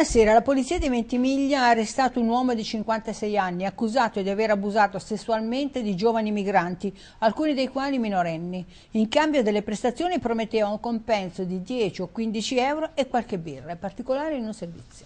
Buonasera, la polizia di Ventimiglia ha arrestato un uomo di 56 anni accusato di aver abusato sessualmente di giovani migranti, alcuni dei quali minorenni. In cambio delle prestazioni prometteva un compenso di 10 o 15 euro e qualche birra, in particolare in un servizio.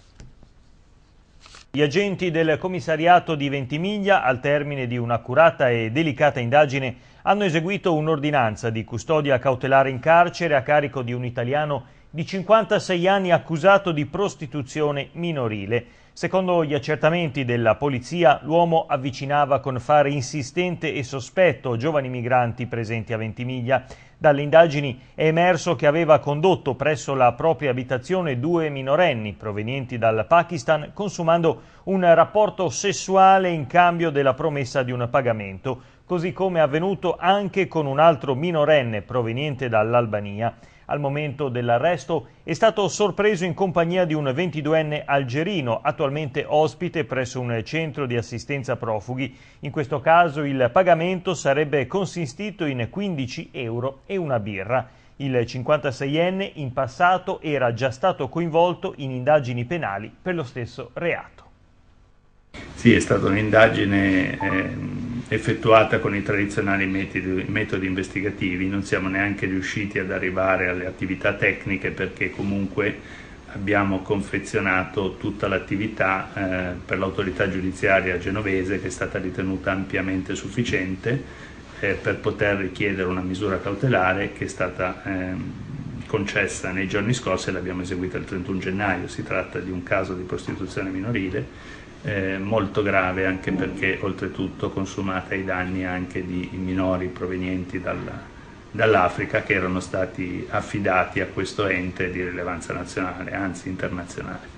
Gli agenti del commissariato di Ventimiglia, al termine di un'accurata e delicata indagine, hanno eseguito un'ordinanza di custodia cautelare in carcere a carico di un italiano di 56 anni accusato di prostituzione minorile. Secondo gli accertamenti della polizia, l'uomo avvicinava con fare insistente e sospetto giovani migranti presenti a Ventimiglia. Dalle indagini è emerso che aveva condotto presso la propria abitazione due minorenni provenienti dal Pakistan, consumando un rapporto sessuale in cambio della promessa di un pagamento, così come avvenuto anche con un altro minorenne proveniente dall'Albania al momento dell'arresto, è stato sorpreso in compagnia di un 22enne algerino, attualmente ospite presso un centro di assistenza profughi. In questo caso il pagamento sarebbe consistito in 15 euro e una birra. Il 56enne in passato era già stato coinvolto in indagini penali per lo stesso reato. Sì, è stata un'indagine... Ehm effettuata con i tradizionali metodi, metodi investigativi, non siamo neanche riusciti ad arrivare alle attività tecniche perché comunque abbiamo confezionato tutta l'attività eh, per l'autorità giudiziaria genovese che è stata ritenuta ampiamente sufficiente eh, per poter richiedere una misura cautelare che è stata eh, concessa nei giorni scorsi e l'abbiamo eseguita il 31 gennaio. Si tratta di un caso di prostituzione minorile eh, molto grave anche perché oltretutto consumata ai danni anche di minori provenienti dalla, dall'Africa che erano stati affidati a questo ente di rilevanza nazionale, anzi internazionale.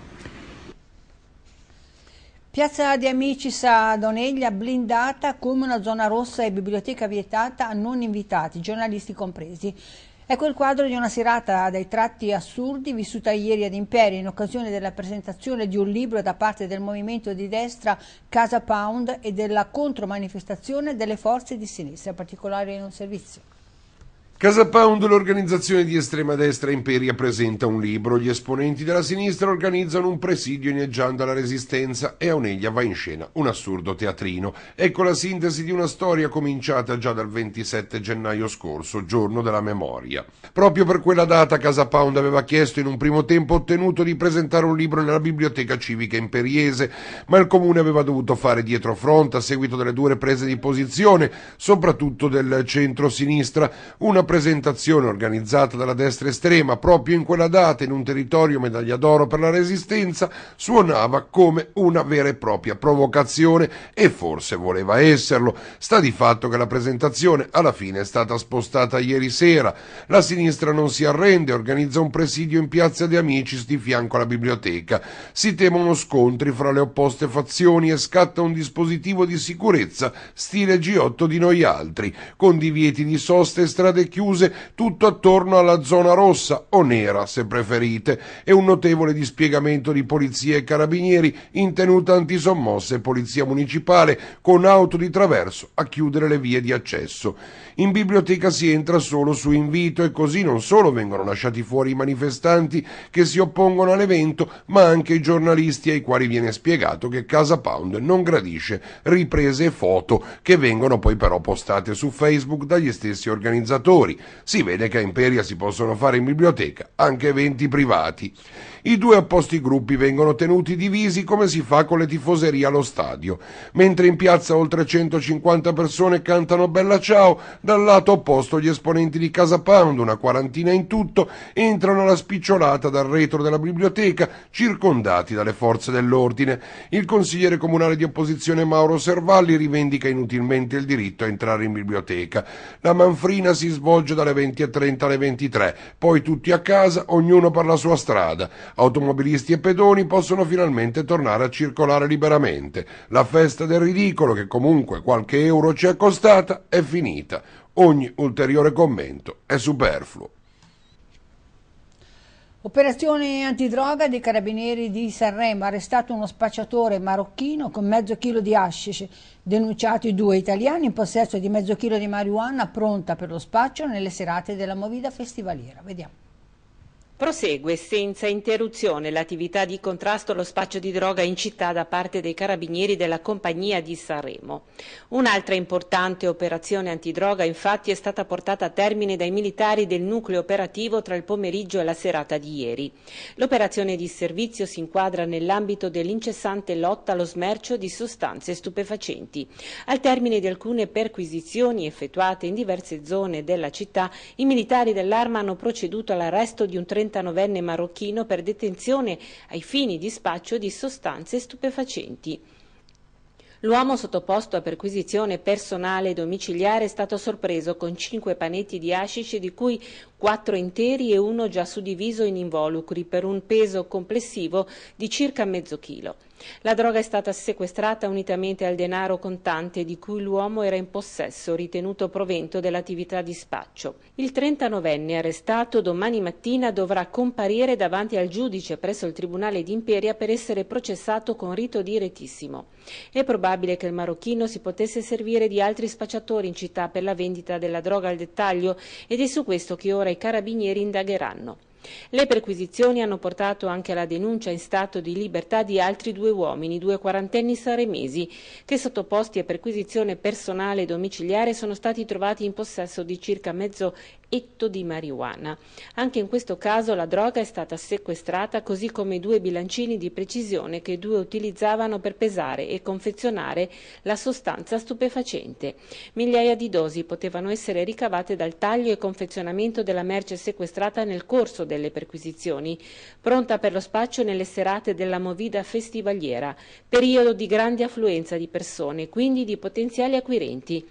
Piazza di Amici a Doneglia blindata come una zona rossa e biblioteca vietata a non invitati, giornalisti compresi. Ecco il quadro di una serata dai tratti assurdi vissuta ieri ad Imperi in occasione della presentazione di un libro da parte del movimento di destra Casa Pound e della contromanifestazione delle forze di sinistra, particolare in un servizio. Casa Pound, l'organizzazione di estrema destra imperia, presenta un libro. Gli esponenti della sinistra organizzano un presidio inneggiando alla resistenza e a Oneglia va in scena un assurdo teatrino. Ecco la sintesi di una storia cominciata già dal 27 gennaio scorso, giorno della memoria. Proprio per quella data Casa Pound aveva chiesto in un primo tempo ottenuto di presentare un libro nella biblioteca civica imperiese, ma il comune aveva dovuto fare dietro front a seguito delle dure prese di posizione, soprattutto del centro-sinistra, una presentazione organizzata dalla destra estrema proprio in quella data in un territorio medaglia d'oro per la resistenza suonava come una vera e propria provocazione e forse voleva esserlo. Sta di fatto che la presentazione alla fine è stata spostata ieri sera. La sinistra non si arrende, organizza un presidio in piazza di Amicis di fianco alla biblioteca. Si temono scontri fra le opposte fazioni e scatta un dispositivo di sicurezza stile G8 di noi altri, con divieti di sosta e strade chiuse chiuse tutto attorno alla zona rossa o nera, se preferite, e un notevole dispiegamento di polizia e carabinieri in tenuta antisommossa e polizia municipale con auto di traverso a chiudere le vie di accesso. In biblioteca si entra solo su invito e così non solo vengono lasciati fuori i manifestanti che si oppongono all'evento, ma anche i giornalisti ai quali viene spiegato che Casa Pound non gradisce riprese e foto che vengono poi però postate su Facebook dagli stessi organizzatori genitori. Si vede che a Imperia si possono fare in biblioteca anche eventi privati. I due opposti gruppi vengono tenuti divisi come si fa con le tifoserie allo stadio, mentre in piazza oltre 150 persone cantano Bella Ciao, dal lato opposto gli esponenti di Casa Pound, una quarantina in tutto, entrano alla spicciolata dal retro della biblioteca, circondati dalle forze dell'ordine. Il consigliere comunale di opposizione Mauro Servalli rivendica inutilmente il diritto a entrare in biblioteca. La manfrina si svolge dalle 20.30 alle 23, poi tutti a casa, ognuno per la sua strada. Automobilisti e pedoni possono finalmente tornare a circolare liberamente. La festa del ridicolo, che comunque qualche euro ci è costata, è finita. Ogni ulteriore commento è superfluo. Operazione antidroga dei carabinieri di Sanremo, arrestato uno spacciatore marocchino con mezzo chilo di hashish, denunciati due italiani in possesso di mezzo chilo di marijuana pronta per lo spaccio nelle serate della movida festivaliera. Vediamo. Prosegue senza interruzione l'attività di contrasto allo spaccio di droga in città da parte dei carabinieri della Compagnia di Sanremo. Un'altra importante operazione antidroga infatti è stata portata a termine dai militari del nucleo operativo tra il pomeriggio e la serata di ieri. L'operazione di servizio si inquadra nell'ambito dell'incessante lotta allo smercio di sostanze stupefacenti. Al termine di alcune perquisizioni effettuate in diverse zone della città, i militari dell'arma hanno proceduto all'arresto di un 30 39enne marocchino per detenzione ai fini di spaccio di sostanze stupefacenti. L'uomo sottoposto a perquisizione personale domiciliare è stato sorpreso con cinque panetti di hashish di cui quattro interi e uno già suddiviso in involucri per un peso complessivo di circa mezzo chilo. La droga è stata sequestrata unitamente al denaro contante di cui l'uomo era in possesso, ritenuto provento dell'attività di spaccio. Il 39enne arrestato domani mattina dovrà comparire davanti al giudice presso il Tribunale di Imperia per essere processato con rito direttissimo. È probabile che il marocchino si potesse servire di altri spacciatori in città per la vendita della droga al dettaglio ed è su questo che ora i carabinieri indagheranno. Le perquisizioni hanno portato anche alla denuncia in stato di libertà di altri due uomini, due quarantenni saremesi, che sottoposti a perquisizione personale domiciliare sono stati trovati in possesso di circa mezzo etto di marijuana. Anche in questo caso la droga è stata sequestrata così come i due bilancini di precisione che i due utilizzavano per pesare e confezionare la sostanza stupefacente. Migliaia di dosi potevano essere ricavate dal taglio e confezionamento della merce sequestrata nel corso delle perquisizioni, pronta per lo spaccio nelle serate della movida festivaliera, periodo di grande affluenza di persone, quindi di potenziali acquirenti.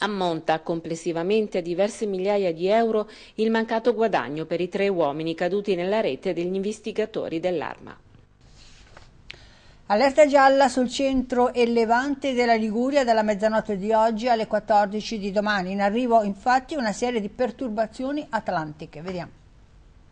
Ammonta complessivamente a diverse migliaia di euro il mancato guadagno per i tre uomini caduti nella rete degli investigatori dell'arma. Allerta gialla sul centro e levante della Liguria dalla mezzanotte di oggi alle 14 di domani. In arrivo infatti una serie di perturbazioni atlantiche. Vediamo.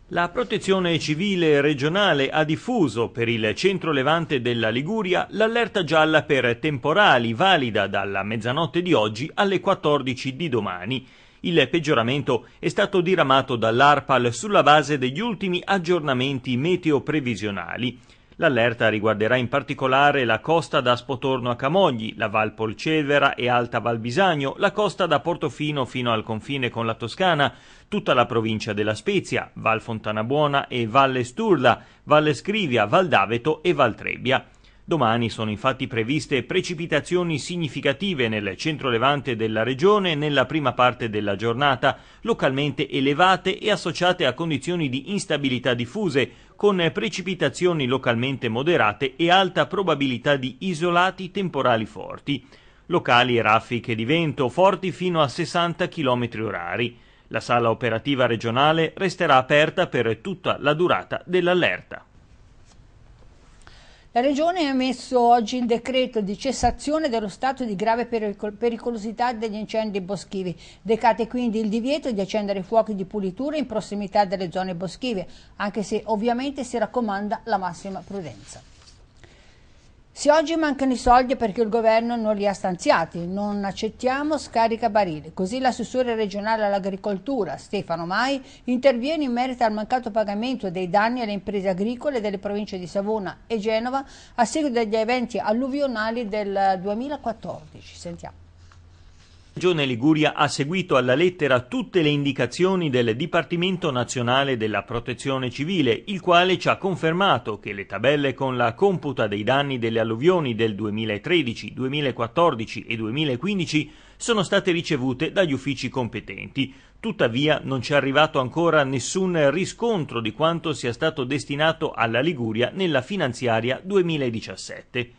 La protezione civile regionale ha diffuso per il centro-levante della Liguria l'allerta gialla per temporali valida dalla mezzanotte di oggi alle 14 di domani. Il peggioramento è stato diramato dall'ARPAL sulla base degli ultimi aggiornamenti meteo-previsionali. L'allerta riguarderà in particolare la costa da Spotorno a Camogli, la Val Polcevera e Alta Val Bisagno, la costa da Portofino fino al confine con la Toscana, tutta la provincia della Spezia, Val Fontanabuona e Valle Sturla, Valle Scrivia, Val d'Aveto e Val Trebbia. Domani sono infatti previste precipitazioni significative nel centro-levante della regione nella prima parte della giornata, localmente elevate e associate a condizioni di instabilità diffuse, con precipitazioni localmente moderate e alta probabilità di isolati temporali forti. Locali raffiche di vento forti fino a 60 km h La sala operativa regionale resterà aperta per tutta la durata dell'allerta. La Regione ha emesso oggi il decreto di cessazione dello stato di grave pericolosità degli incendi boschivi. Decate quindi il divieto di accendere fuochi di pulitura in prossimità delle zone boschive, anche se ovviamente si raccomanda la massima prudenza. Se oggi mancano i soldi è perché il governo non li ha stanziati, non accettiamo scarica barile. Così l'assessore regionale all'agricoltura, Stefano Mai, interviene in merito al mancato pagamento dei danni alle imprese agricole delle province di Savona e Genova a seguito degli eventi alluvionali del 2014. Sentiamo. Regione Liguria ha seguito alla lettera tutte le indicazioni del Dipartimento Nazionale della Protezione Civile, il quale ci ha confermato che le tabelle con la computa dei danni delle alluvioni del 2013, 2014 e 2015 sono state ricevute dagli uffici competenti. Tuttavia non ci è arrivato ancora nessun riscontro di quanto sia stato destinato alla Liguria nella finanziaria 2017.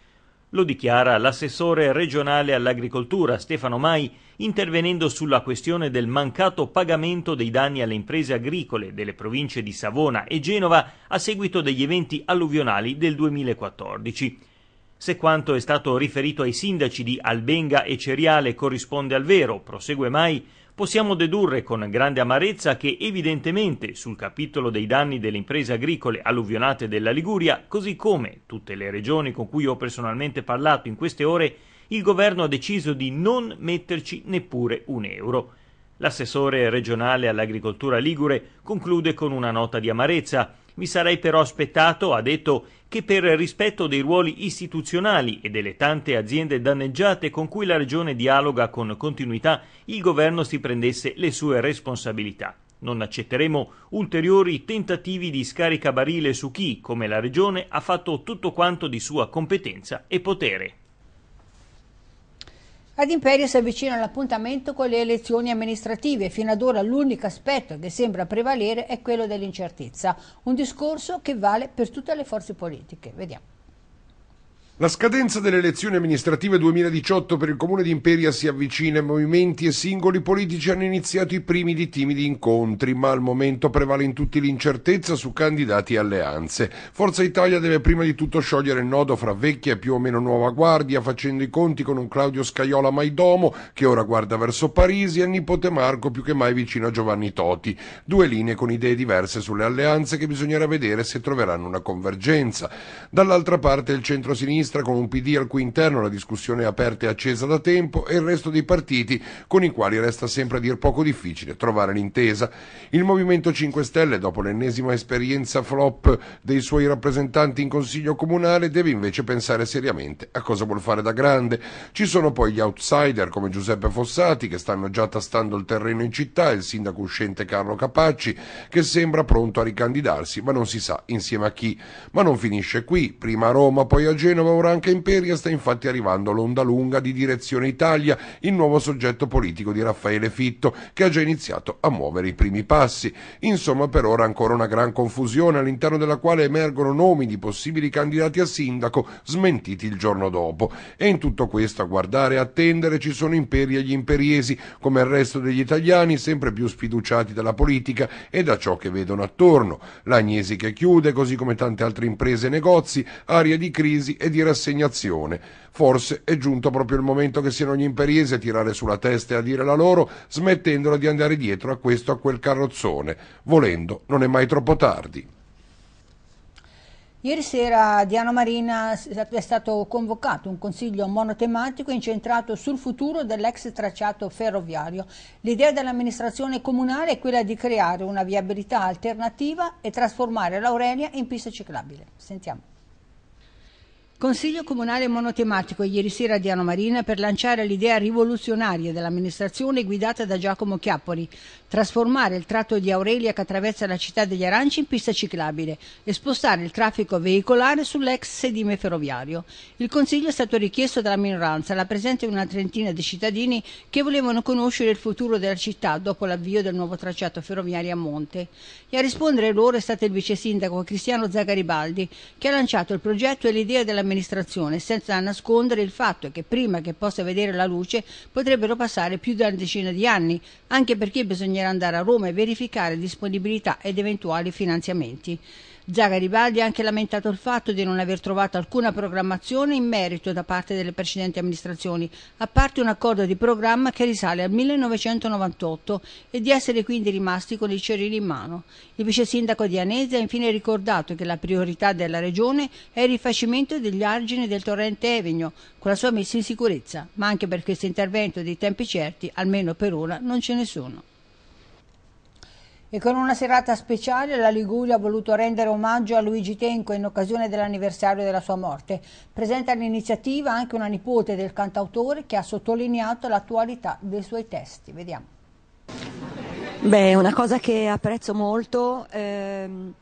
Lo dichiara l'assessore regionale all'agricoltura Stefano Mai intervenendo sulla questione del mancato pagamento dei danni alle imprese agricole delle province di Savona e Genova a seguito degli eventi alluvionali del 2014. Se quanto è stato riferito ai sindaci di Albenga e Ceriale corrisponde al vero, prosegue Mai, possiamo dedurre con grande amarezza che evidentemente sul capitolo dei danni delle imprese agricole alluvionate della Liguria, così come tutte le regioni con cui ho personalmente parlato in queste ore, il governo ha deciso di non metterci neppure un euro. L'assessore regionale all'agricoltura ligure conclude con una nota di amarezza. Mi sarei però aspettato, ha detto, che per rispetto dei ruoli istituzionali e delle tante aziende danneggiate con cui la Regione dialoga con continuità, il Governo si prendesse le sue responsabilità. Non accetteremo ulteriori tentativi di scaricabarile su chi, come la Regione, ha fatto tutto quanto di sua competenza e potere. Ad Imperio si avvicina l'appuntamento con le elezioni amministrative. Fino ad ora l'unico aspetto che sembra prevalere è quello dell'incertezza. Un discorso che vale per tutte le forze politiche. Vediamo. La scadenza delle elezioni amministrative 2018 per il comune di Imperia si avvicina e movimenti e singoli politici hanno iniziato i primi di timidi incontri, ma al momento prevale in tutti l'incertezza su candidati e alleanze. Forza Italia deve prima di tutto sciogliere il nodo fra vecchia e più o meno nuova guardia, facendo i conti con un Claudio Scaiola Maidomo che ora guarda verso Parisi e il nipote Marco più che mai vicino a Giovanni Toti. Due linee con idee diverse sulle alleanze che bisognerà vedere se troveranno una convergenza. Dall'altra parte il centro-sinistra sinistra con un PD al cui interno la discussione è aperta e accesa da tempo e il resto dei partiti con i quali resta sempre a dir poco difficile trovare l'intesa. Il Movimento 5 Stelle, dopo l'ennesima esperienza flop dei suoi rappresentanti in Consiglio Comunale, deve invece pensare seriamente a cosa vuol fare da grande. Ci sono poi gli outsider come Giuseppe Fossati che stanno già tastando il terreno in città e il sindaco uscente Carlo Capacci che sembra pronto a ricandidarsi ma non si sa insieme a chi. Ma non finisce qui, prima a Roma, poi a Genova ora anche Imperia sta infatti arrivando l'onda lunga di Direzione Italia, il nuovo soggetto politico di Raffaele Fitto, che ha già iniziato a muovere i primi passi. Insomma, per ora ancora una gran confusione all'interno della quale emergono nomi di possibili candidati a sindaco smentiti il giorno dopo. E in tutto questo a guardare e attendere ci sono imperi e gli imperiesi, come il resto degli italiani, sempre più sfiduciati dalla politica e da ciò che vedono attorno. L'Agnesi che chiude, così come tante altre imprese e negozi, aria di crisi e di rassegnazione. Forse è giunto proprio il momento che siano gli imperiesi a tirare sulla testa e a dire la loro, smettendola di andare dietro a questo o a quel carrozzone. Volendo, non è mai troppo tardi. Ieri sera a Diano Marina è stato convocato un consiglio monotematico incentrato sul futuro dell'ex tracciato ferroviario. L'idea dell'amministrazione comunale è quella di creare una viabilità alternativa e trasformare l'Aurelia in pista ciclabile. Sentiamo. Consiglio comunale monotematico ieri sera a Diano Marina per lanciare l'idea rivoluzionaria dell'amministrazione guidata da Giacomo Chiappoli, trasformare il tratto di Aurelia che attraversa la città degli Aranci in pista ciclabile e spostare il traffico veicolare sull'ex sedime ferroviario. Il Consiglio è stato richiesto dalla minoranza, la presente una trentina di cittadini che volevano conoscere il futuro della città dopo l'avvio del nuovo tracciato ferroviario a Monte. E a rispondere loro è stato il vice sindaco Cristiano Zagaribaldi, che ha lanciato il progetto e l'idea della amministrazione, senza nascondere il fatto che prima che possa vedere la luce potrebbero passare più di una decina di anni, anche perché bisognerà andare a Roma e verificare disponibilità ed eventuali finanziamenti. Già Garibaldi ha anche lamentato il fatto di non aver trovato alcuna programmazione in merito da parte delle precedenti amministrazioni, a parte un accordo di programma che risale al 1998 e di essere quindi rimasti con i cerini in mano. Il vice sindaco di Anese ha infine ricordato che la priorità della regione è il rifacimento degli argini del torrente Evigno, con la sua messa in sicurezza, ma anche per questo intervento dei tempi certi, almeno per ora, non ce ne sono. E con una serata speciale la Liguria ha voluto rendere omaggio a Luigi Tenco in occasione dell'anniversario della sua morte. Presenta all'iniziativa anche una nipote del cantautore che ha sottolineato l'attualità dei suoi testi. Vediamo. Beh, una cosa che apprezzo molto, ehm,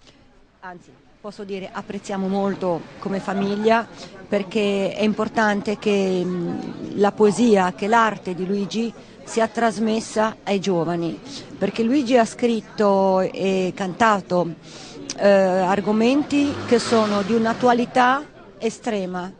anzi posso dire apprezziamo molto come famiglia perché è importante che mh, mm, la poesia, che l'arte di Luigi sia trasmessa ai giovani, perché Luigi ha scritto e cantato eh, argomenti che sono di un'attualità estrema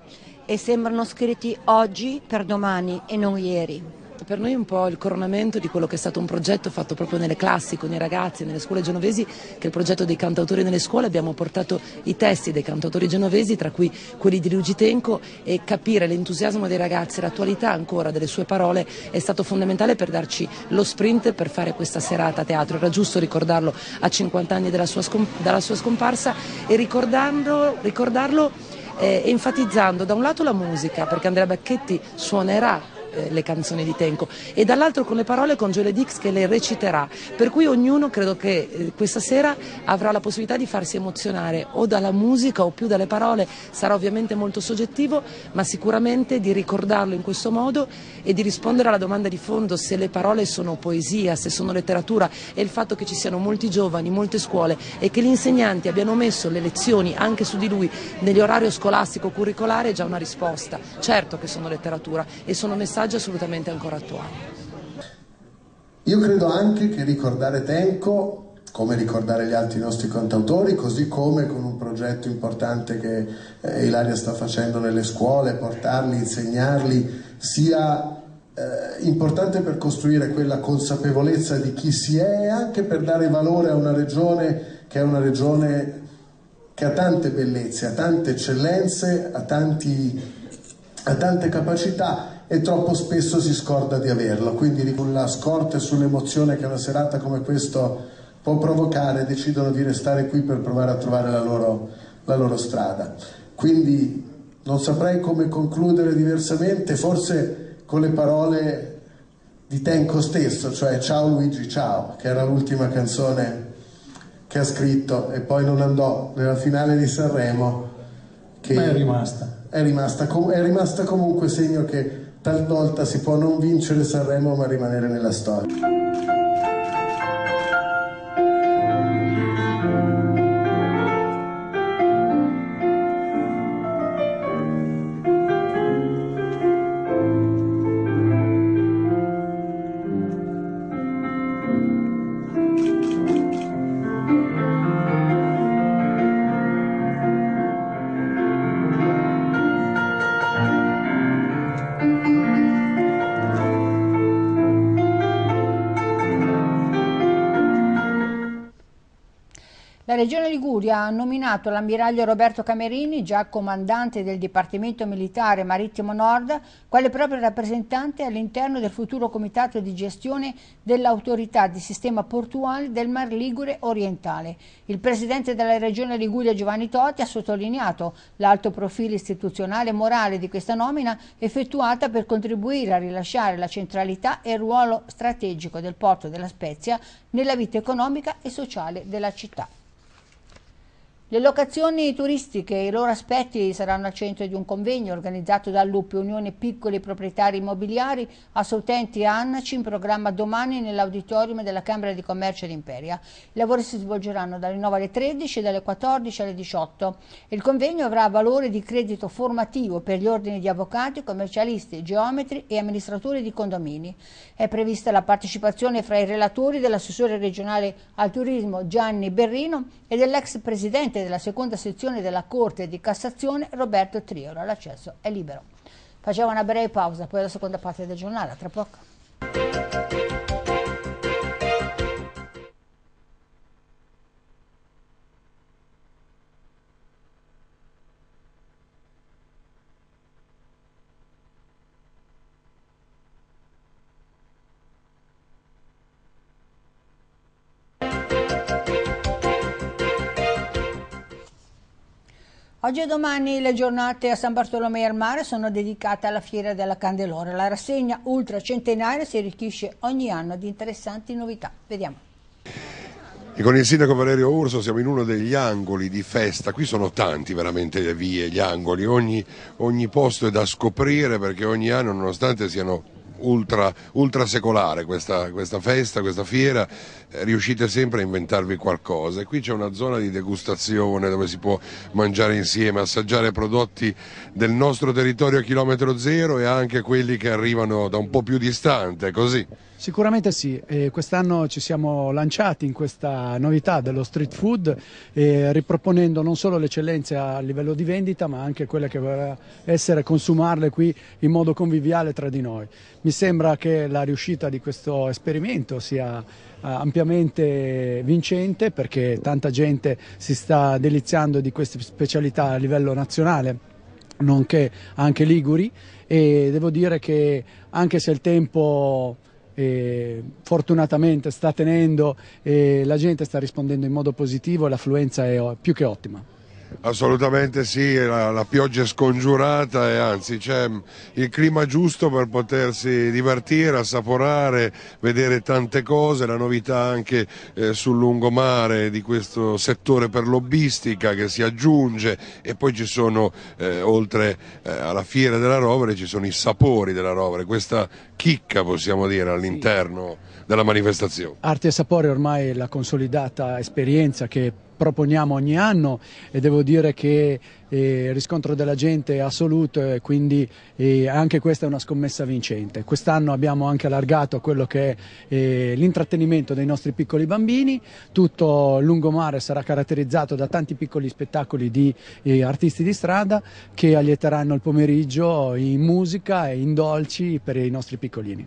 e sembrano scritti oggi per domani e non ieri. Per noi è un po' il coronamento di quello che è stato un progetto fatto proprio nelle classi con i ragazzi, nelle scuole genovesi, che è il progetto dei cantautori nelle scuole. Abbiamo portato i testi dei cantautori genovesi, tra cui quelli di Luigi Tenco, e capire l'entusiasmo dei ragazzi, l'attualità ancora delle sue parole è stato fondamentale per darci lo sprint per fare questa serata a teatro. Era giusto ricordarlo a 50 anni dalla sua, scomp- dalla sua scomparsa e ricordarlo eh, enfatizzando da un lato la musica, perché Andrea Bacchetti suonerà eh, le canzoni di Tenco e dall'altro con le parole con Joel Dix che le reciterà, per cui ognuno credo che eh, questa sera avrà la possibilità di farsi emozionare o dalla musica o più dalle parole, sarà ovviamente molto soggettivo, ma sicuramente di ricordarlo in questo modo e di rispondere alla domanda di fondo se le parole sono poesia, se sono letteratura e il fatto che ci siano molti giovani, molte scuole e che gli insegnanti abbiano messo le lezioni anche su di lui negli orari scolastico curricolare è già una risposta. Certo che sono letteratura e sono messaggi messaggio assolutamente ancora attuale. Io credo anche che ricordare Tenco, come ricordare gli altri nostri cantautori, così come con un progetto importante che eh, Ilaria sta facendo nelle scuole, portarli, insegnarli, sia eh, importante per costruire quella consapevolezza di chi si è e anche per dare valore a una regione che è una regione che ha tante bellezze, ha tante eccellenze, ha, tanti, ha tante capacità e troppo spesso si scorda di averlo, quindi con la scorta e sull'emozione che una serata come questa può provocare decidono di restare qui per provare a trovare la loro, la loro strada. Quindi non saprei come concludere diversamente, forse con le parole di Tenco stesso, cioè Ciao Luigi Ciao, che era l'ultima canzone che ha scritto e poi non andò nella finale di Sanremo. Che Ma è rimasta. È rimasta, è rimasta comunque segno che Talvolta si può non vincere Sanremo ma rimanere nella storia. La Regione Liguria ha nominato l'ammiraglio Roberto Camerini, già comandante del Dipartimento Militare Marittimo Nord, quale proprio rappresentante all'interno del futuro Comitato di Gestione dell'Autorità di Sistema Portuale del Mar Ligure Orientale. Il presidente della Regione Liguria Giovanni Totti ha sottolineato l'alto profilo istituzionale e morale di questa nomina effettuata per contribuire a rilasciare la centralità e il ruolo strategico del porto della Spezia nella vita economica e sociale della città. Le locazioni turistiche e i loro aspetti saranno al centro di un convegno organizzato dall'UP Unione Piccoli Proprietari Immobiliari a assolutenti e Annaci in programma domani nell'auditorium della Camera di Commercio d'Imperia. I lavori si svolgeranno dalle 9 alle 13 e dalle 14 alle 18. Il convegno avrà valore di credito formativo per gli ordini di avvocati, commercialisti, geometri e amministratori di condomini. È prevista la partecipazione fra i relatori dell'assessore regionale al turismo Gianni Berrino e dell'ex presidente della seconda sezione della Corte di Cassazione Roberto Triola. L'accesso è libero. Facciamo una breve pausa, poi la seconda parte del giornale, A tra poco. Oggi e domani le giornate a San Bartolomeo al Mare sono dedicate alla Fiera della Candelora. La rassegna ultracentenaria si arricchisce ogni anno di interessanti novità. Vediamo. E con il sindaco Valerio Urso siamo in uno degli angoli di festa, qui sono tanti veramente le vie, gli angoli, ogni, ogni posto è da scoprire perché ogni anno nonostante siano ultra, ultra secolare questa, questa, festa, questa fiera, eh, riuscite sempre a inventarvi qualcosa e qui c'è una zona di degustazione dove si può mangiare insieme, assaggiare prodotti del nostro territorio a chilometro zero e anche quelli che arrivano da un po' più distante, così. Sicuramente sì, eh, quest'anno ci siamo lanciati in questa novità dello street food eh, riproponendo non solo l'eccellenza a livello di vendita ma anche quella che vorrà essere consumarle qui in modo conviviale tra di noi. Mi sembra che la riuscita di questo esperimento sia eh, ampiamente vincente perché tanta gente si sta deliziando di queste specialità a livello nazionale nonché anche liguri e devo dire che anche se il tempo eh, fortunatamente sta tenendo e eh, la gente sta rispondendo in modo positivo e l'affluenza è più che ottima. Assolutamente sì, la, la, pioggia è scongiurata e anzi c'è mm, il clima giusto per potersi divertire, assaporare, vedere tante cose, la novità anche eh, sul lungomare di questo settore per lobbistica che si aggiunge e poi ci sono, eh, oltre eh, alla fiera della Rovere, ci sono i sapori della Rovere, questa chicca, possiamo dire, all'interno della manifestazione. Arte e Sapore ormai è la consolidata esperienza che proponiamo ogni anno e devo dire che eh, riscontro della gente assoluto e quindi eh, anche questa è una scommessa vincente. Quest'anno abbiamo anche allargato quello che è eh, l'intrattenimento dei nostri piccoli bambini, tutto il lungomare sarà caratterizzato da tanti piccoli spettacoli di artisti di strada che allieteranno il pomeriggio in musica e in dolci per i nostri piccolini.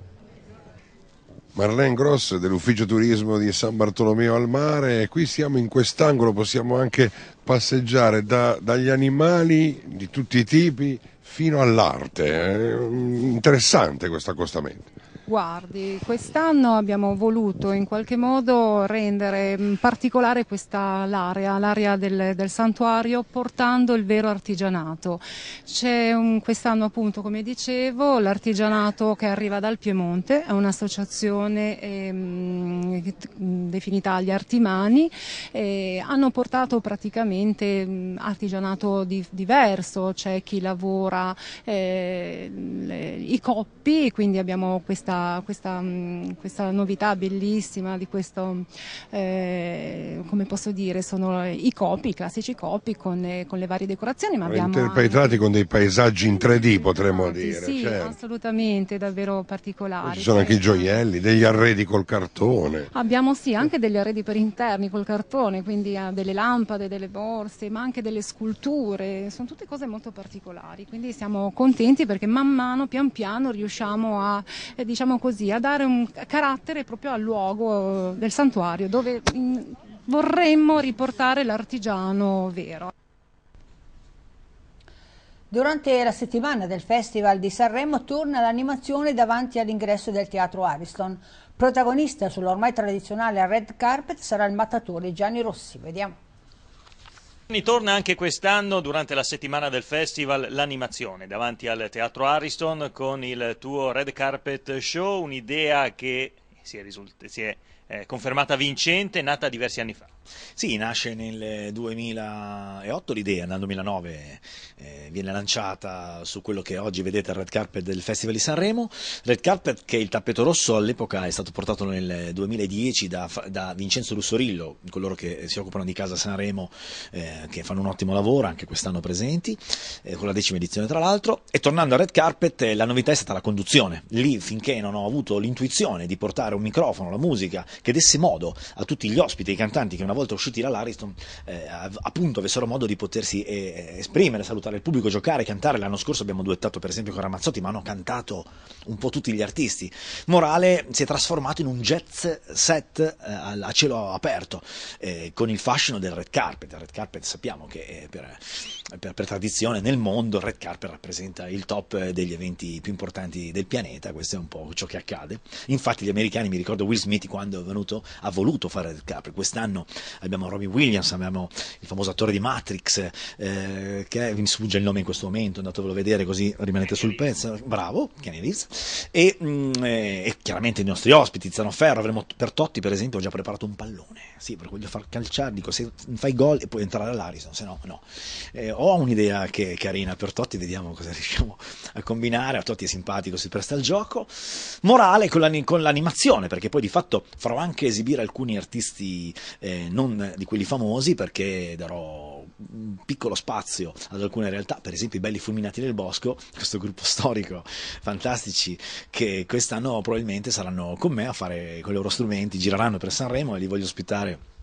Marlene Gross dell'ufficio turismo di San Bartolomeo al Mare. Qui siamo in quest'angolo, possiamo anche passeggiare da, dagli animali di tutti i tipi fino all'arte. È eh. interessante questo accostamento. Guardi, quest'anno abbiamo voluto in qualche modo rendere mm, particolare questa l'area, l'area del, del, santuario, portando il vero artigianato. C'è quest'anno appunto, come dicevo, l'artigianato che arriva dal Piemonte, è un'associazione ehm, mm, definita gli artimani, eh, hanno portato praticamente mh, mm, artigianato di, diverso, c'è chi lavora eh, le, i coppi, quindi abbiamo questa questa, mm, questa, novità bellissima di questo, eh, come posso dire, sono i copi, i classici copi con le, con le varie decorazioni. Ma abbiamo interpretati anche... con dei paesaggi in 3D potremmo dire. Sì, certo. assolutamente, davvero particolari. Ci sono certo. anche i certo. gioielli, degli arredi col cartone. Abbiamo sì, anche degli arredi per interni col cartone, quindi eh, delle lampade, delle borse, ma anche delle sculture, sono tutte cose molto particolari, quindi siamo contenti perché man mano, pian piano riusciamo a eh, diciamo, diciamo così, a dare un carattere proprio al luogo eh, del santuario dove mm, vorremmo riportare l'artigiano vero. Durante la settimana del Festival di Sanremo torna l'animazione davanti all'ingresso del Teatro Ariston. Protagonista sull'ormai tradizionale red carpet sarà il mattatore Gianni Rossi. Vediamo. Torna anche quest'anno, durante la settimana del festival, l'animazione davanti al Teatro Ariston con il tuo Red Carpet Show, un'idea che si è, risult- si è eh, confermata vincente, nata diversi anni fa. Sì, nasce nel 2008 l'idea, nel 2009 eh, viene lanciata su quello che oggi vedete il red carpet del Festival di Sanremo, red carpet che il tappeto rosso all'epoca è stato portato nel 2010 da, da, Vincenzo Russorillo, coloro che si occupano di Casa Sanremo, eh, che fanno un ottimo lavoro, anche quest'anno presenti, eh, con la decima edizione tra l'altro, e tornando al red carpet eh, la novità è stata la conduzione, lì finché non ho avuto l'intuizione di portare un microfono, la musica, che desse modo a tutti gli ospiti i cantanti che una volta usciti dall'Ariston eh, appunto avessero modo di potersi eh, esprimere, salutare il pubblico, giocare, cantare. L'anno scorso abbiamo duettato per esempio con Ramazzotti, ma hanno cantato un po' tutti gli artisti. Morale si è trasformato in un jazz set eh, a cielo aperto, eh, con il fascino del red carpet. Il red carpet sappiamo che per per, per, tradizione nel mondo red carpet rappresenta il top eh, degli eventi più importanti del pianeta, questo è un po' ciò che accade. Infatti gli americani, mi ricordo Will Smith quando è venuto, ha voluto fare red carpet, quest'anno abbiamo Robbie Williams, abbiamo il famoso attore di Matrix, eh, che mi sfugge il nome in questo momento, andatevelo a vedere così rimanete sul pezzo, bravo, Kenny Reeves, e, mh, mm, eh, e, chiaramente i nostri ospiti, Zano Ferro, avremo per Totti per esempio ho già preparato un pallone, sì, perché voglio far calciare, dico se fai gol e puoi entrare all'Arison, se no no. Eh, ho un'idea che è carina per Totti, vediamo cosa riusciamo a combinare. A Totti è simpatico, si presta al gioco. Morale con, l'ani- con l'animazione, perché poi di fatto farò anche esibire alcuni artisti eh, non di quelli famosi, perché darò un piccolo spazio ad alcune realtà, per esempio i Belli Fulminati nel Bosco, questo gruppo storico fantastici che quest'anno probabilmente saranno con me a fare con i loro strumenti, gireranno per Sanremo e li voglio ospitare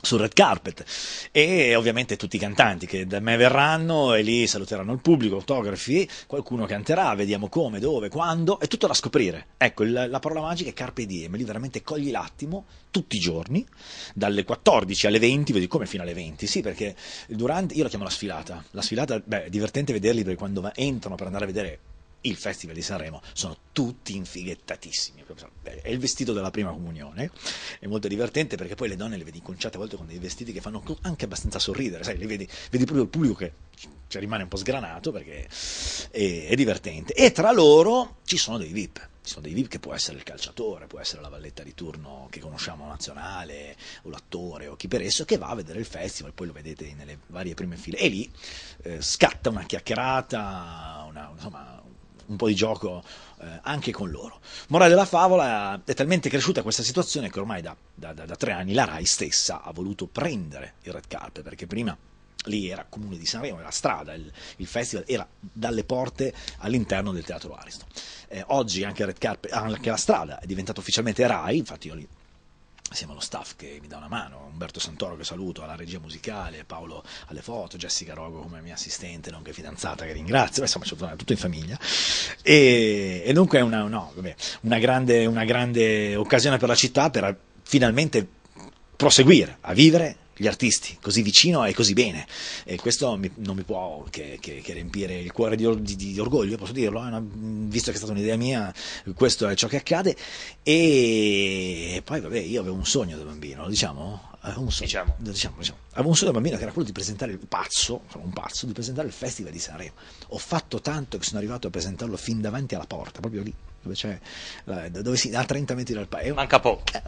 sul red carpet e ovviamente tutti i cantanti che da me verranno e lì saluteranno il pubblico, autografi, qualcuno canterà, vediamo come, dove, quando, è tutto da scoprire. Ecco, il, la parola magica è carpe diem, lì veramente cogli l'attimo tutti i giorni, dalle 14 alle 20, vedi come fino alle 20, sì perché durante, io la chiamo la sfilata, la sfilata, beh, è divertente vederli perché quando entrano per andare a vedere il Festival di Sanremo sono tutti infighettatissimi. È il vestito della prima comunione, è molto divertente perché poi le donne le vedi conciate a volte con dei vestiti che fanno anche abbastanza sorridere, sai, le vedi, vedi proprio il pubblico che cioè, rimane un po' sgranato perché è, è divertente. E tra loro ci sono dei VIP ci sono dei VIP che può essere il calciatore, può essere la valletta di turno che conosciamo nazionale, o l'attore, o chi per esso, che va a vedere il festival, poi lo vedete nelle varie prime file, e lì eh, scatta una chiacchierata, una, insomma, un po' di gioco eh, anche con loro. Morale della favola è talmente cresciuta questa situazione che ormai da, da, da, da tre anni la RAI stessa ha voluto prendere il red carpet perché prima lì era comune di Sanremo, era strada, il, il, festival era dalle porte all'interno del teatro Ariston. Eh, oggi anche, Carpe, anche, la strada è diventata ufficialmente RAI, infatti io li, siamo lo staff che mi dà una mano, Umberto Santoro che saluto, alla regia musicale, Paolo alle foto, Jessica Rogo come mia assistente, nonché fidanzata che ringrazio, insomma è tutto in famiglia. E, e dunque è una, no, una, grande, una grande occasione per la città per finalmente proseguire a vivere gli artisti, così vicino e così bene. E questo mi, non mi può che, che, che riempire il cuore di, di, di orgoglio, posso dirlo, una, visto che è stata un'idea mia, questo è ciò che accade. E poi, vabbè, io avevo un sogno da bambino, diciamo, Avevo un, sogno, diciamo. Diciamo, diciamo, avevo un sogno da bambino che era quello di presentare il pazzo, un pazzo, di presentare il Festival di Sanremo. Ho fatto tanto che sono arrivato a presentarlo fin davanti alla porta, proprio lì, dove, c'è, dove si, a 30 metri dal paese. Manca poco. Eh,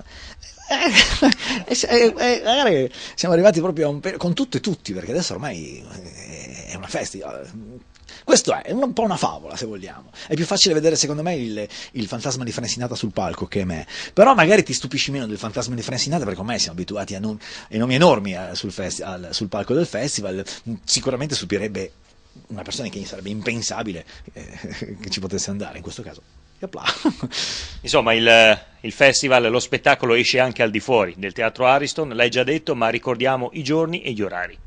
eh, eh, magari siamo arrivati proprio a un, con tutto e tutti, perché adesso ormai è una festa. Questo è un po' una favola, se vogliamo. È più facile vedere, secondo me, il, il fantasma di Francinata sul palco che me. Però magari ti stupisci meno del fantasma di Francinata, perché ormai siamo abituati a, nom- a nomi enormi eh, sul, festi- al, sul palco del festival. Sicuramente stupirebbe una persona che sarebbe impensabile eh, che ci potesse andare in questo caso. Insomma, il, il, festival, lo spettacolo esce anche al di fuori del teatro Ariston, l'hai già detto, ma ricordiamo i giorni e gli orari.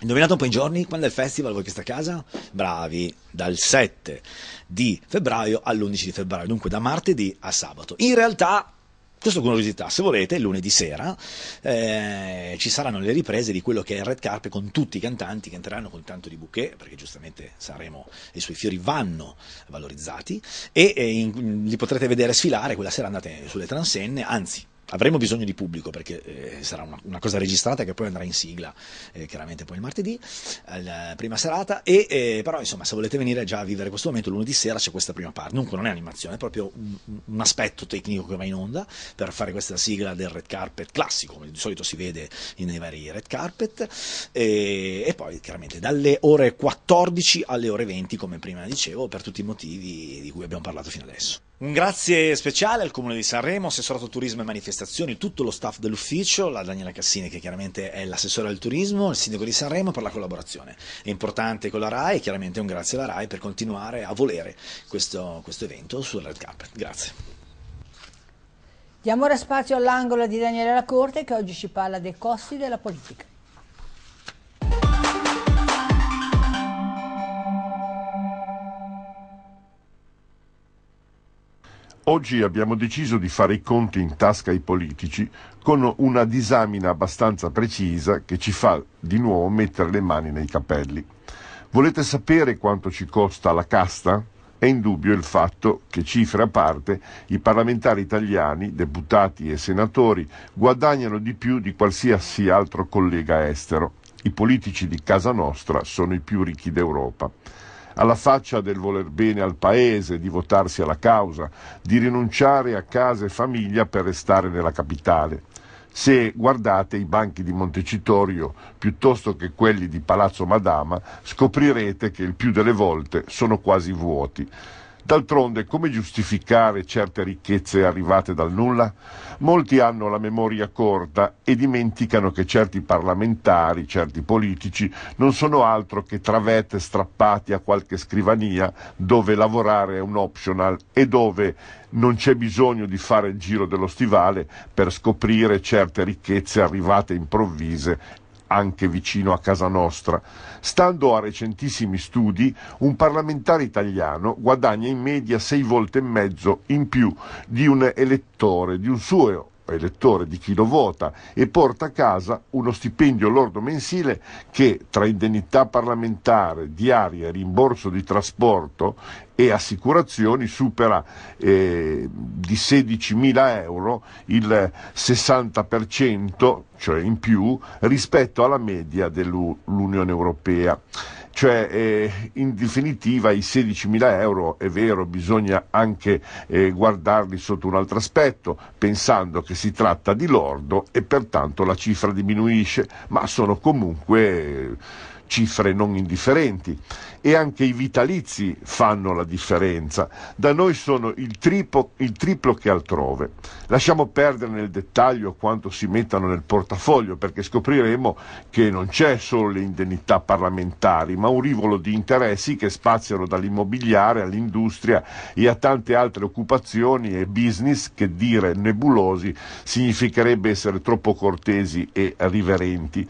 Indovinate un po' i giorni? Quando è il festival? Voi che sta a casa? Bravi, dal 7 di febbraio all'11 di febbraio, dunque da martedì a sabato. In realtà questo con curiosità, se volete, lunedì sera eh, ci saranno le riprese di quello che è il red carpet con tutti i cantanti che entreranno con tanto di bouquet, perché giustamente Sanremo i suoi fiori vanno valorizzati, e eh, in, li potrete vedere sfilare, quella sera andate sulle transenne, anzi avremo bisogno di pubblico perché eh, sarà una, una, cosa registrata che poi andrà in sigla eh, chiaramente poi il martedì la prima serata e eh, però insomma se volete venire già a vivere questo momento lunedì sera c'è questa prima parte dunque non è animazione è proprio un, un, aspetto tecnico che va in onda per fare questa sigla del red carpet classico come di solito si vede nei vari red carpet e, e poi chiaramente dalle ore 14 alle ore 20 come prima dicevo per tutti i motivi di cui abbiamo parlato fino adesso un grazie speciale al Comune di Sanremo, Assessorato Turismo e Manifestazioni, tutto lo staff dell'ufficio, la Daniela Cassini che chiaramente è l'assessore al turismo, il sindaco di Sanremo per la collaborazione. È importante con la RAI e chiaramente un grazie alla RAI per continuare a volere questo, questo evento sul Red Cup. Grazie. Diamo ora spazio all'angolo di Daniela Lacorte che oggi ci parla dei costi della politica. Oggi abbiamo deciso di fare i conti in tasca ai politici con una disamina abbastanza precisa che ci fa di nuovo mettere le mani nei capelli. Volete sapere quanto ci costa la casta? È indubbio il fatto che, cifre a parte, i parlamentari italiani, deputati e senatori, guadagnano di più di qualsiasi altro collega estero. I politici di casa nostra sono i più ricchi d'Europa alla faccia del voler bene al paese, di votarsi alla causa, di rinunciare a casa e famiglia per restare nella capitale. Se guardate i banchi di Montecitorio piuttosto che quelli di Palazzo Madama, scoprirete che il più delle volte sono quasi vuoti. D'altronde, come giustificare certe ricchezze arrivate dal nulla? Molti hanno la memoria corta e dimenticano che certi parlamentari, certi politici, non sono altro che travette strappati a qualche scrivania dove lavorare è un optional e dove non c'è bisogno di fare il giro dello stivale per scoprire certe ricchezze arrivate improvvise anche vicino a casa nostra. Stando a recentissimi studi, un parlamentare italiano guadagna in media sei volte e mezzo in più di un elettore, di un suo elettore di chi lo vota e porta a casa uno stipendio lordo mensile che tra indennità parlamentare, diaria, rimborso di trasporto e assicurazioni supera eh, di 16.000 euro il 60%, cioè in più, rispetto alla media dell'Unione Europea. Cioè, eh, in definitiva, i 16.000 euro, è vero, bisogna anche eh, guardarli sotto un altro aspetto, pensando che si tratta di lordo e pertanto la cifra diminuisce, ma sono comunque cifre non indifferenti e anche i vitalizi fanno la differenza. Da noi sono il, tripo, il triplo che altrove. Lasciamo perdere nel dettaglio quanto si mettano nel portafoglio perché scopriremo che non c'è solo le indennità parlamentari, ma un rivolo di interessi che spaziano dall'immobiliare all'industria e a tante altre occupazioni e business che dire nebulosi significherebbe essere troppo cortesi e riverenti.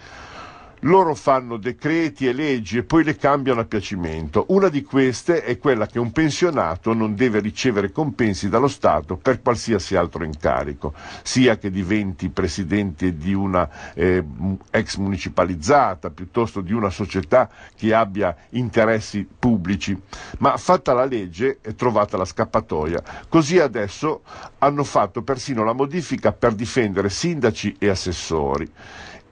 Loro fanno decreti e leggi e poi le cambiano a piacimento. Una di queste è quella che un pensionato non deve ricevere compensi dallo Stato per qualsiasi altro incarico, sia che diventi presidente di una eh, ex municipalizzata piuttosto di una società che abbia interessi pubblici. Ma fatta la legge è trovata la scappatoia. Così adesso hanno fatto persino la modifica per difendere sindaci e assessori.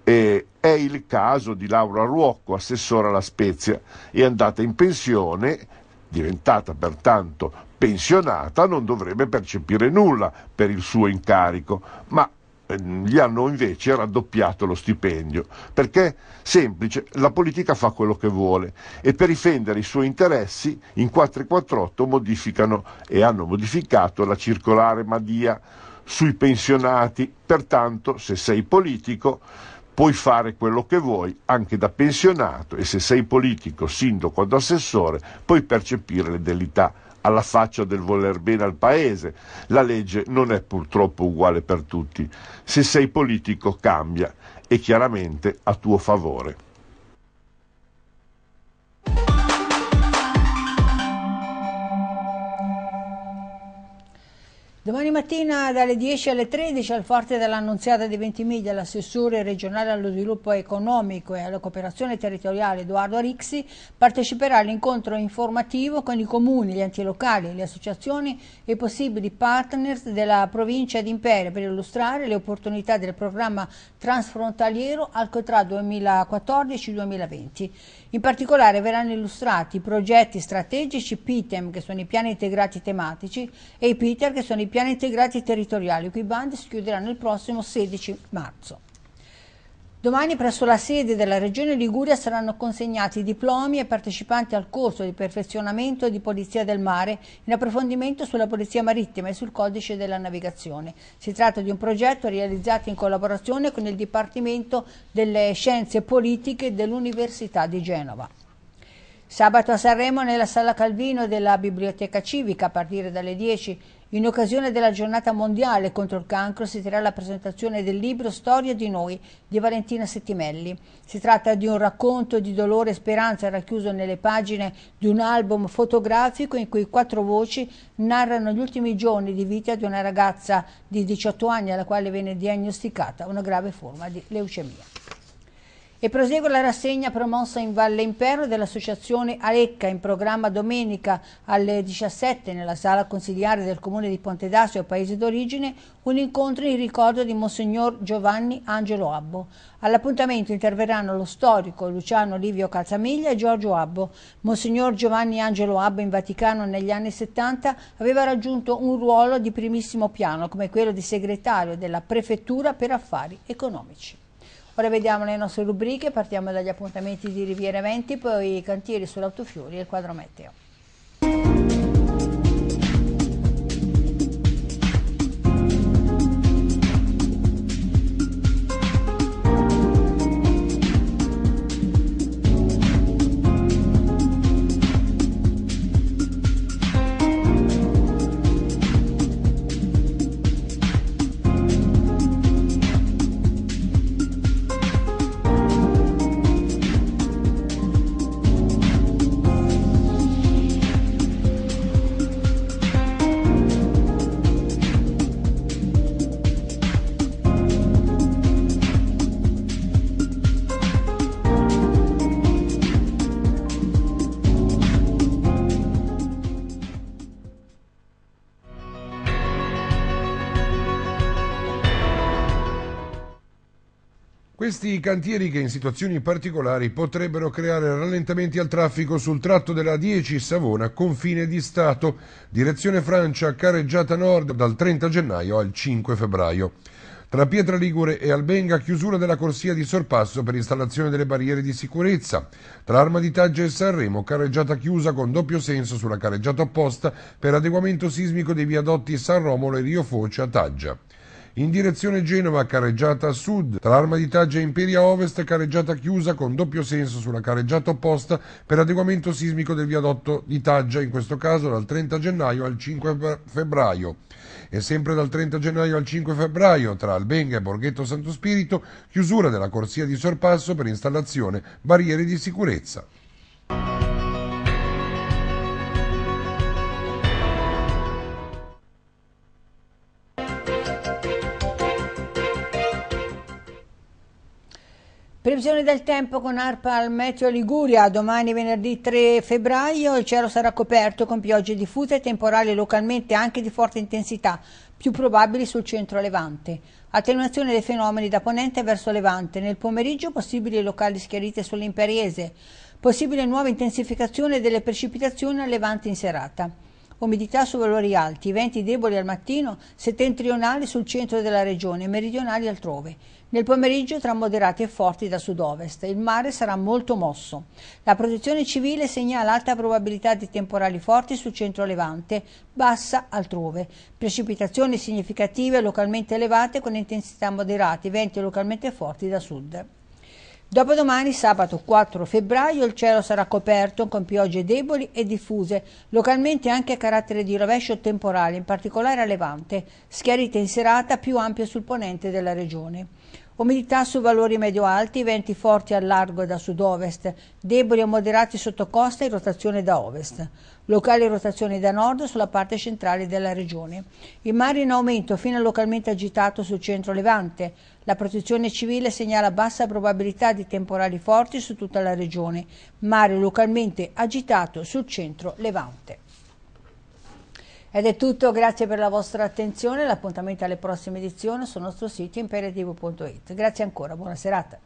E è il caso di Laura Ruocco, assessora alla Spezia, è andata in pensione, diventata pertanto pensionata, non dovrebbe percepire nulla per il suo incarico, ma ehm, gli hanno invece raddoppiato lo stipendio, perché semplice, la politica fa quello che vuole e per difendere i suoi interessi in 448 modificano e hanno modificato la circolare Madia sui pensionati, pertanto se sei politico puoi fare quello che vuoi anche da pensionato e se sei politico, sindaco o assessore puoi percepire l'edelità alla faccia del voler bene al paese. La legge non è purtroppo uguale per tutti. Se sei politico cambia e chiaramente a tuo favore. Domani mattina dalle 10 alle 13 al Forte dell'Annunziata di Ventimiglia l'assessore regionale allo sviluppo economico e alla cooperazione territoriale Edoardo Arixi parteciperà all'incontro informativo con i comuni, gli enti locali, le associazioni e possibili partners della provincia di Imperia per illustrare le opportunità del programma transfrontaliero Alcotrà 2014-2020. In particolare verranno illustrati i progetti strategici PITEM, che sono i piani integrati tematici, e i PITER, che sono i piani integrati territoriali, i cui bandi si chiuderanno il prossimo 16 marzo. Domani presso la sede della Regione Liguria saranno consegnati diplomi ai partecipanti al corso di perfezionamento di Polizia del Mare in approfondimento sulla Polizia Marittima e sul Codice della Navigazione. Si tratta di un progetto realizzato in collaborazione con il Dipartimento delle Scienze Politiche dell'Università di Genova. Sabato a Sanremo nella Sala Calvino della Biblioteca Civica a partire dalle 10 in occasione della giornata mondiale contro il cancro si terrà la presentazione del libro Storia di noi di Valentina Settimelli. Si tratta di un racconto di dolore e speranza racchiuso nelle pagine di un album fotografico in cui quattro voci narrano gli ultimi giorni di vita di una ragazza di 18 anni alla quale viene diagnosticata una grave forma di leucemia. E prosegue la rassegna promossa in Valle Impero dell'Associazione Alecca in programma domenica alle 17 nella sala consigliare del comune di Ponte d'Asio, paese d'origine, un incontro in ricordo di Monsignor Giovanni Angelo Abbo. All'appuntamento interverranno lo storico Luciano Livio Calzamiglia e Giorgio Abbo. Monsignor Giovanni Angelo Abbo in Vaticano negli anni 70 aveva raggiunto un ruolo di primissimo piano come quello di segretario della Prefettura per Affari Economici. Ora vediamo le nostre rubriche, partiamo dagli appuntamenti di Riviera Eventi, poi i cantieri sull'autofiori e il quadro meteo. visti i cantieri che in situazioni particolari potrebbero creare rallentamenti al traffico sul tratto della 10 Savona confine di Stato, direzione Francia, carreggiata nord dal 30 gennaio al 5 febbraio. Tra Pietra Ligure e Albenga chiusura della corsia di sorpasso per installazione delle barriere di sicurezza. Tra Arma di Taggia e Sanremo carreggiata chiusa con doppio senso sulla carreggiata opposta per adeguamento sismico dei viadotti San Romolo e Rio Foce a Taggia in direzione Genova carreggiata a sud, tra l'arma di Taggia e Imperia Ovest carreggiata chiusa con doppio senso sulla carreggiata opposta per adeguamento sismico del viadotto di Taggia, in questo caso dal 30 gennaio al 5 febbraio. E sempre dal 30 gennaio al 5 febbraio, tra Albenga e Borghetto Santo Spirito, chiusura della corsia di sorpasso per installazione barriere di sicurezza. Previsione del tempo con ARPA al Meteo Liguria. Domani venerdì 3 febbraio il cielo sarà coperto con piogge diffuse e temporali localmente anche di forte intensità, più probabili sul centro-levante. Attenuazione dei fenomeni da ponente verso levante. Nel pomeriggio possibili locali schiarite sull'imperiese. Possibile nuova intensificazione delle precipitazioni a levante in serata. Umidità su valori alti, venti deboli al mattino, settentrionali sul centro della regione, meridionali altrove. Nel pomeriggio tra moderati e forti da sud-ovest. Il mare sarà molto mosso. La protezione civile segnala alta probabilità di temporali forti sul centro-levante, bassa altrove. Precipitazioni significative localmente elevate con intensità moderate, venti localmente forti da sud. Dopodomani, sabato 4 febbraio, il cielo sarà coperto con piogge deboli e diffuse, localmente anche a carattere di rovescio temporale, in particolare a Levante, schiarite in serata più ampie sul ponente della regione. Umidità su valori medio-alti, venti forti al largo da sud-ovest, deboli o moderati sotto costa e rotazione da ovest. Locali rotazioni da nord sulla parte centrale della regione. Il mare in aumento fino a localmente agitato sul centro-levante. La protezione civile segnala bassa probabilità di temporali forti su tutta la regione. Mare localmente agitato sul centro-levante. Ed è tutto, grazie per la vostra attenzione, l'appuntamento alle prossime edizioni sul nostro sito imperativo.it. Grazie ancora, buona serata.